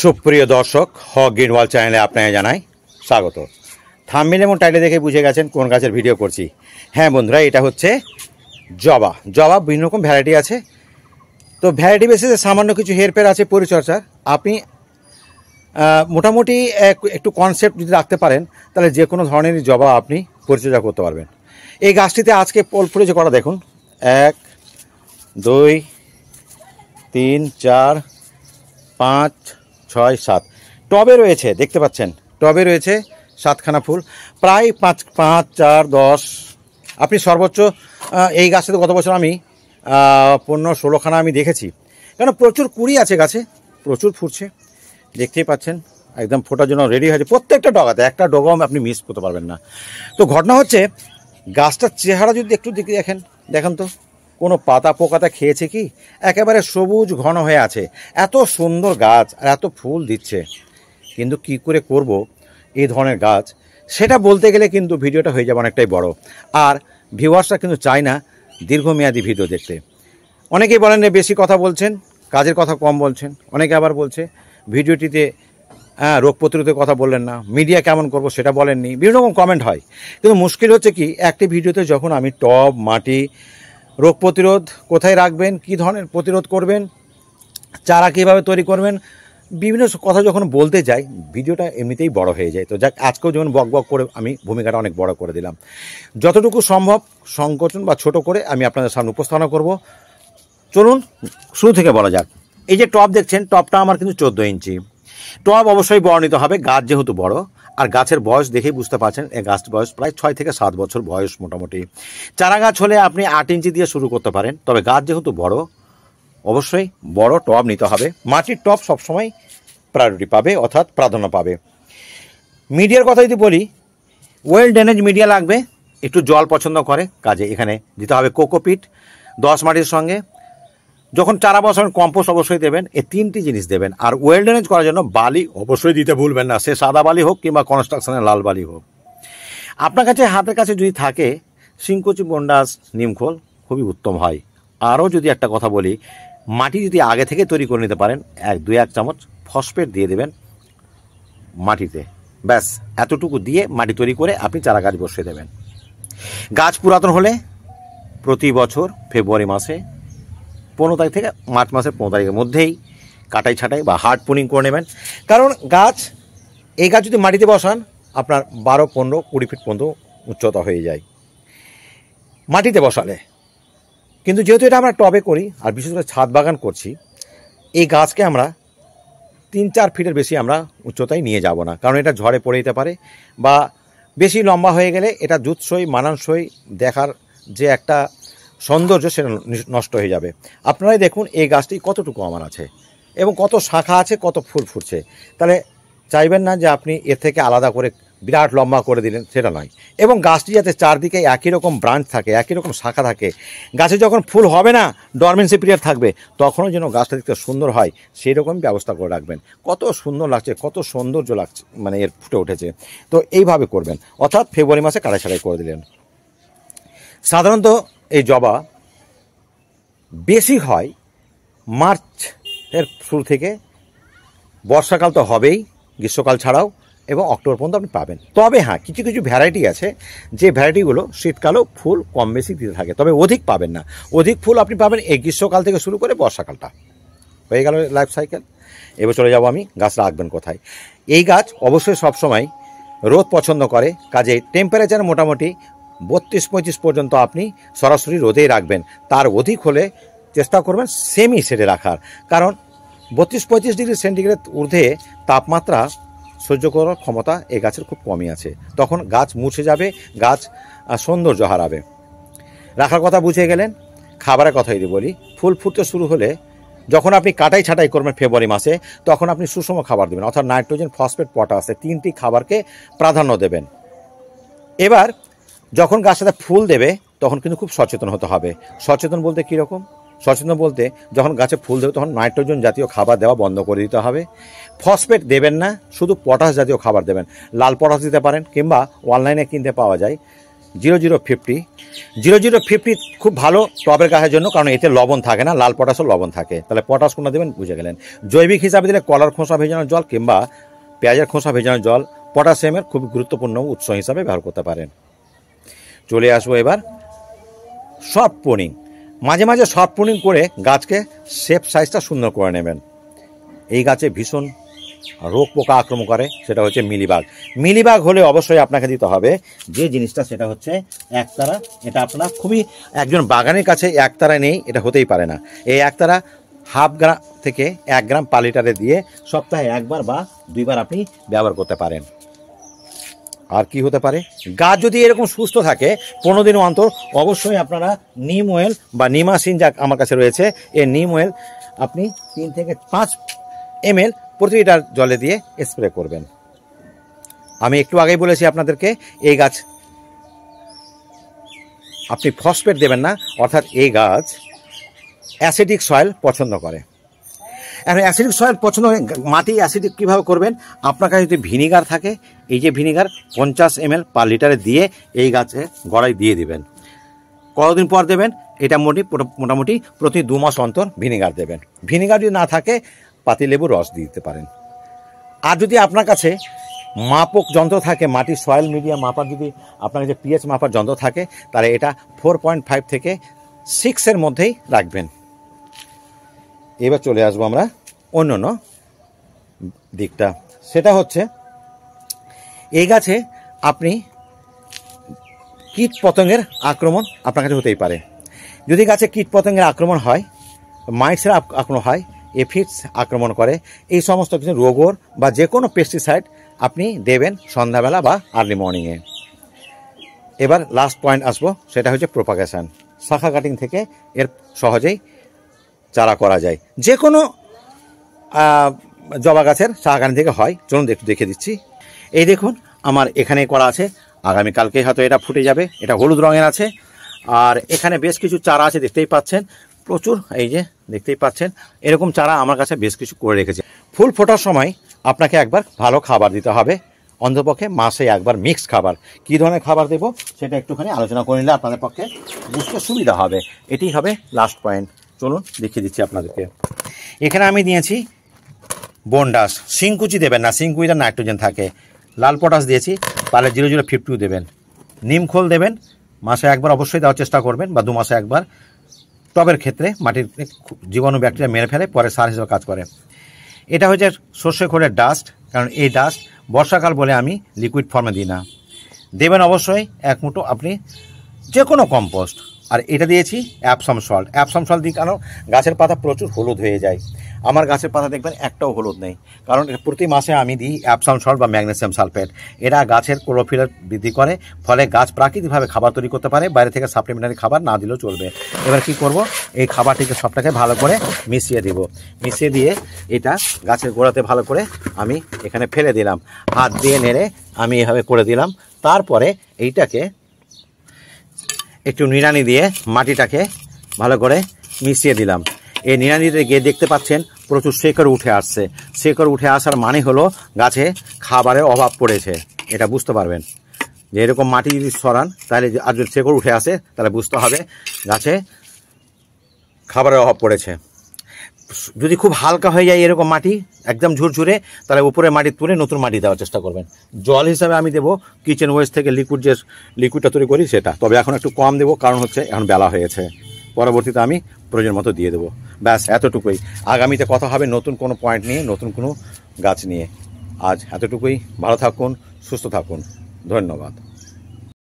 সুপ্রিয় দর্শক হ গ্রিন ওয়াল চ্যানেলে আপনাকে জানাই স্বাগত থামবিল এবং টাইলে দেখে বুঝে গেছেন কোন গাছের ভিডিও করছি হ্যাঁ বন্ধুরা এটা হচ্ছে জবা জবা বিভিন্ন রকম ভ্যারাইটি আছে তো ভ্যারাইটি বেসিসে সামান্য কিছু হেরফের আছে পরিচর্যার আপনি মোটামুটি একটু কনসেপ্ট যদি রাখতে পারেন তাহলে যে কোনো ধরনেরই জবা আপনি পরিচর্যা করতে পারবেন এই গাছটিতে আজকে পোল ফুলেছে করা দেখুন এক দুই তিন চার পাঁচ ছয় সাত টবে রয়েছে দেখতে পাচ্ছেন টবে রয়েছে সাতখানা ফুল প্রায় পাঁচ পাঁচ চার দশ আপনি সর্বোচ্চ এই গাছে তো গত বছর আমি পনেরো ষোলোখানা আমি দেখেছি কেন প্রচুর কুড়ি আছে গাছে প্রচুর ফুটছে দেখতেই পাচ্ছেন একদম ফোটার জন্য রেডি হয়েছে প্রত্যেকটা ডগাতে একটা ডগাও আপনি মিস করতে পারবেন না তো ঘটনা হচ্ছে গাছটার চেহারা যদি একটু দেখে দেখেন দেখেন তো কোনো পাতা পোকাতে খেয়েছে কি একেবারে সবুজ ঘন হয়ে আছে এত সুন্দর গাছ আর এত ফুল দিচ্ছে কিন্তু কি করে করব এই ধরনের গাছ সেটা বলতে গেলে কিন্তু ভিডিওটা হয়ে যাবে অনেকটাই বড় আর ভিউয়ার্সরা কিন্তু চায় না দীর্ঘমেয়াদী ভিডিও দেখতে অনেকেই বলেন বেশি কথা বলছেন কাজের কথা কম বলছেন অনেকে আবার বলছে ভিডিওটিতে হ্যাঁ রোগ প্রতিরোধের কথা বললেন না মিডিয়া কেমন করব সেটা বলেননি বিভিন্ন রকম কমেন্ট হয় কিন্তু মুশকিল হচ্ছে কি একটি ভিডিওতে যখন আমি টব মাটি রোগ প্রতিরোধ কোথায় রাখবেন কি ধরনের প্রতিরোধ করবেন চারা কীভাবে তৈরি করবেন বিভিন্ন কথা যখন বলতে যাই ভিডিওটা এমনিতেই বড় হয়ে যায় তো যাক আজকেও যেমন বক বক করে আমি ভূমিকাটা অনেক বড় করে দিলাম যতটুকু সম্ভব সংকোচন বা ছোট করে আমি আপনাদের সামনে উপস্থাপনা করব চলুন শুরু থেকে বলা যাক এই যে টপ দেখছেন টপটা আমার কিন্তু চোদ্দো ইঞ্চি টপ অবশ্যই বর্ণিত হবে গাছ যেহেতু বড় আর গাছের বয়স দেখেই বুঝতে পারছেন এই গাছটির বয়স প্রায় ছয় থেকে সাত বছর বয়স মোটামুটি চারা গাছ হলে আপনি আট ইঞ্চি দিয়ে শুরু করতে পারেন তবে গাছ যেহেতু বড় অবশ্যই বড় টব নিতে হবে মাটির টব সবসময় প্রায়োরিটি পাবে অর্থাৎ প্রাধান্য পাবে মিডিয়ার কথা যদি বলি ওয়েল ড্রেনেজ মিডিয়া লাগবে একটু জল পছন্দ করে কাজে এখানে দিতে হবে কোকোপিট দশ মাটির সঙ্গে যখন চারা বসাবেন কম্পোস্ট অবশ্যই দেবেন এই তিনটি জিনিস দেবেন আর ওয়েল ড্রেনেজ করার জন্য বালি অবশ্যই দিতে ভুলবেন না সে সাদা বালি হোক কিংবা কনস্ট্রাকশনের লাল বালি হোক আপনার কাছে হাতের কাছে যদি থাকে সিংকুচি বন্ডাস নিমখোল খুবই উত্তম হয় আরও যদি একটা কথা বলি মাটি যদি আগে থেকে তৈরি করে নিতে পারেন এক দুই এক চামচ ফসফেট দিয়ে দেবেন মাটিতে ব্যাস এতটুকু দিয়ে মাটি তৈরি করে আপনি চারা গাছ বসিয়ে দেবেন গাছ পুরাতন হলে প্রতি বছর ফেব্রুয়ারি মাসে পনেরো তারিখ থেকে মার্চ মাসের পনেরো তারিখের মধ্যেই কাটাই ছাটাই বা হার্ড পুনিং করে নেবেন কারণ গাছ এই গাছ যদি মাটিতে বসান আপনার বারো পনেরো কুড়ি ফিট পর্যন্ত উচ্চতা হয়ে যায় মাটিতে বসালে কিন্তু যেহেতু এটা আমরা টবে করি আর বিশেষ করে ছাদ বাগান করছি এই গাছকে আমরা তিন চার ফিটের বেশি আমরা উচ্চতায় নিয়ে যাব না কারণ এটা ঝড়ে পড়ে যেতে পারে বা বেশি লম্বা হয়ে গেলে এটা জুৎসই মানানসই দেখার যে একটা সৌন্দর্য সেটা নষ্ট হয়ে যাবে আপনারাই দেখুন এই গাছটি কতটুকু আমার আছে এবং কত শাখা আছে কত ফুল ফুটছে তাহলে চাইবেন না যে আপনি এর থেকে আলাদা করে বিরাট লম্বা করে দিলেন সেটা নয় এবং গাছটি যাতে চারদিকে একই রকম ব্রাঞ্চ থাকে একই রকম শাখা থাকে গাছে যখন ফুল হবে না ডরমেন্সি পিরিয়ড থাকবে তখনও যেন গাছটা দেখতে সুন্দর হয় সেই রকমই ব্যবস্থা করে রাখবেন কত সুন্দর লাগছে কত সৌন্দর্য লাগছে মানে এর ফুটে উঠেছে তো এইভাবে করবেন অর্থাৎ ফেব্রুয়ারি মাসে কাড়াই ছাড়াই করে দিলেন সাধারণত এই জবা বেশি হয় মার্চ এর শুরু থেকে বর্ষাকাল তো হবেই গ্রীষ্মকাল ছাড়াও এবং অক্টোবর পর্যন্ত আপনি পাবেন তবে হ্যাঁ কিছু কিছু ভ্যারাইটি আছে যে ভ্যারাইটিগুলো শীতকালেও ফুল কম বেশি দিতে থাকে তবে অধিক পাবেন না অধিক ফুল আপনি পাবেন এই গ্রীষ্মকাল থেকে শুরু করে বর্ষাকালটা হয়ে গেল লাইফ সাইকেল এবার চলে যাবো আমি গাছ রাখবেন কোথায় এই গাছ অবশ্যই সবসময় রোদ পছন্দ করে কাজে টেম্পারেচার মোটামুটি বত্রিশ পঁয়ত্রিশ পর্যন্ত আপনি সরাসরি রোদেই রাখবেন তার অধিক হলে চেষ্টা করবেন সেমি সেটে রাখার কারণ বত্রিশ পঁয়ত্রিশ ডিগ্রি সেন্টিগ্রেড ঊর্ধ্বে তাপমাত্রা সহ্য করার ক্ষমতা এই গাছের খুব কমই আছে তখন গাছ মুছে যাবে গাছ সৌন্দর্য হারাবে রাখার কথা বুঝে গেলেন খাবারের কথা যদি বলি ফুল ফুটতে শুরু হলে যখন আপনি কাটাই ছাটাই করবেন ফেব্রুয়ারি মাসে তখন আপনি সুষম খাবার দেবেন অর্থাৎ নাইট্রোজেন ফসফেট পটাশ তিনটি খাবারকে প্রাধান্য দেবেন এবার যখন গাছটাতে ফুল দেবে তখন কিন্তু খুব সচেতন হতে হবে সচেতন বলতে কীরকম সচেতন বলতে যখন গাছে ফুল দেবে তখন নাইট্রোজেন জাতীয় খাবার দেওয়া বন্ধ করে দিতে হবে ফসফেট দেবেন না শুধু পটাশ জাতীয় খাবার দেবেন লাল পটাশ দিতে পারেন কিংবা অনলাইনে কিনতে পাওয়া যায় zero zero fifty zero zero fifty খুব ভালো টবের গাছের জন্য কারণ এতে লবণ থাকে না লাল পটাশও লবণ থাকে তাহলে পটাশ কোনো দেবেন বুঝে গেলেন জৈবিক হিসাবে দিলে কলার খোসা ভেজানোর জল কিংবা পেঁয়াজের খোসা ভেজানোর জল পটাশিয়ামের খুব গুরুত্বপূর্ণ উৎস হিসাবে ব্যবহার করতে পারেন চলে আসবো এবার সফট পোনিং মাঝে মাঝে সফট পোনিং করে গাছকে সেফ সাইজটা সুন্দর করে নেবেন এই গাছে ভীষণ রোগ পোকা আক্রমণ করে সেটা হচ্ছে মিলিবাগ মিলিবাগ হলে অবশ্যই আপনাকে দিতে হবে যে জিনিসটা সেটা হচ্ছে একতারা এটা আপনার খুবই একজন বাগানের কাছে একতারা নেই এটা হতেই পারে না এই একতারা হাফ গ্রাম থেকে এক গ্রাম পার লিটারে দিয়ে সপ্তাহে একবার বা দুইবার আপনি ব্যবহার করতে পারেন আর কি হতে পারে গাছ যদি এরকম সুস্থ থাকে পনেরো দিন অন্তর অবশ্যই আপনারা নিম ওয়েল বা নিমাসিন যা আমার কাছে রয়েছে এই নিম ওয়েল আপনি তিন থেকে পাঁচ এমএল প্রতি লিটার জলে দিয়ে স্প্রে করবেন আমি একটু আগেই বলেছি আপনাদেরকে এই গাছ আপনি ফসফেট দেবেন না অর্থাৎ এই গাছ অ্যাসিডিক সয়েল পছন্দ করে এখন অ্যাসিডিক সয়েল পছন্দ মাটি অ্যাসিডিক কীভাবে করবেন আপনার কাছে যদি ভিনিগার থাকে এই যে ভিনিগার পঞ্চাশ এম পার লিটারে দিয়ে এই গাছে গড়াই দিয়ে দিবেন কতদিন পর দেবেন এটা মোটি মোটামুটি প্রতি দু মাস অন্তর ভিনিগার দেবেন ভিনিগার যদি না থাকে পাতিলেবুর রস দিতে পারেন আর যদি আপনার কাছে মাপক যন্ত্র থাকে মাটির সয়েল মিডিয়া মাপার যদি আপনার কাছে পিএইচ মাপার যন্ত্র থাকে তাহলে এটা ফোর পয়েন্ট ফাইভ থেকে সিক্সের মধ্যেই রাখবেন এবার চলে আসবো আমরা অন্য অন্য দিকটা সেটা হচ্ছে এই গাছে আপনি কীট পতঙ্গের আক্রমণ আপনার কাছে হতেই পারে যদি গাছে কীট পতঙ্গের আক্রমণ হয় মাইটসের আক্রমণ হয় এফিডস আক্রমণ করে এই সমস্ত কিছু রোগর বা যে কোনো পেস্টিসাইড আপনি দেবেন সন্ধ্যাবেলা বা আর্লি মর্নিংয়ে এবার লাস্ট পয়েন্ট আসবো সেটা হচ্ছে প্রোপাগেশান শাখা কাটিং থেকে এর সহজেই চারা করা যায় যে কোনো জবা গাছের সাহাগান থেকে হয় চলুন একটু দেখে দিচ্ছি এই দেখুন আমার এখানে করা আছে কালকে হয়তো এটা ফুটে যাবে এটা হলুদ রঙের আছে আর এখানে বেশ কিছু চারা আছে দেখতেই পাচ্ছেন প্রচুর এই যে দেখতেই পাচ্ছেন এরকম চারা আমার কাছে বেশ কিছু করে রেখেছে ফুল ফোটার সময় আপনাকে একবার ভালো খাবার দিতে হবে অন্ধপক্ষে মাসে একবার মিক্স খাবার কি ধরনের খাবার দেব সেটা একটুখানি আলোচনা করে নিলে আপনাদের পক্ষে বুঝতে সুবিধা হবে এটি হবে লাস্ট পয়েন্ট চলুন দেখিয়ে দিচ্ছি আপনাদেরকে এখানে আমি দিয়েছি বনডাস সিংকুচি দেবেন না সিংকুচিটা নাইট্রোজেন থাকে লাল পটাশ দিয়েছি পালে জিরো জিরো ফিফটিও দেবেন নিম খোল দেবেন মাসে একবার অবশ্যই দেওয়ার চেষ্টা করবেন বা দু মাসে একবার টবের ক্ষেত্রে মাটির জীবাণু ব্যাকটেরিয়া মেরে ফেলে পরে সার হিসেবে কাজ করে এটা হচ্ছে সর্ষে খোলের ডাস্ট কারণ এই ডাস্ট বর্ষাকাল বলে আমি লিকুইড ফর্মে দিই না দেবেন অবশ্যই এক মুঠো আপনি যে কোনো কম্পোস্ট আর এটা দিয়েছি অ্যাপসাম সল্ট অ্যাপসাম সল্ট দিই কারণ গাছের পাতা প্রচুর হলুদ হয়ে যায় আমার গাছের পাতা দেখবেন একটাও হলুদ নেই কারণ প্রতি মাসে আমি দিই অ্যাপসাম সল্ট বা ম্যাগনেসিয়াম সালফেট এটা গাছের ক্লোরোফিলের বৃদ্ধি করে ফলে গাছ প্রাকৃতিকভাবে খাবার তৈরি করতে পারে বাইরে থেকে সাপ্লিমেন্টারি খাবার না দিলেও চলবে এবার কি করব এই খাবারটিকে সবটাকে ভালো করে মিশিয়ে দেবো মিশিয়ে দিয়ে এটা গাছের গোড়াতে ভালো করে আমি এখানে ফেলে দিলাম হাত দিয়ে নেড়ে আমি এভাবে করে দিলাম তারপরে এইটাকে একটু নিড়ানি দিয়ে মাটিটাকে ভালো করে মিশিয়ে দিলাম এই নিড়ানিতে গিয়ে দেখতে পাচ্ছেন প্রচুর শেকড় উঠে আসছে শেকড় উঠে আসার মানে হলো গাছে খাবারের অভাব পড়েছে এটা বুঝতে পারবেন যে এরকম মাটি যদি সরান তাহলে আর যদি শেকড় উঠে আসে তাহলে বুঝতে হবে গাছে খাবারের অভাব পড়েছে যদি খুব হালকা হয়ে যায় এরকম মাটি একদম ঝুরঝুরে তাহলে উপরে মাটি তুলে নতুন মাটি দেওয়ার চেষ্টা করবেন জল হিসাবে আমি দেবো কিচেন ওয়েস্ট থেকে লিকুইড যে লিকুইডটা তৈরি করি সেটা তবে এখন একটু কম দেবো কারণ হচ্ছে এখন বেলা হয়েছে পরবর্তীতে আমি প্রয়োজন মতো দিয়ে দেবো ব্যাস এতটুকুই আগামীতে কথা হবে নতুন কোনো পয়েন্ট নিয়ে নতুন কোনো গাছ নিয়ে আজ এতটুকুই ভালো থাকুন সুস্থ থাকুন ধন্যবাদ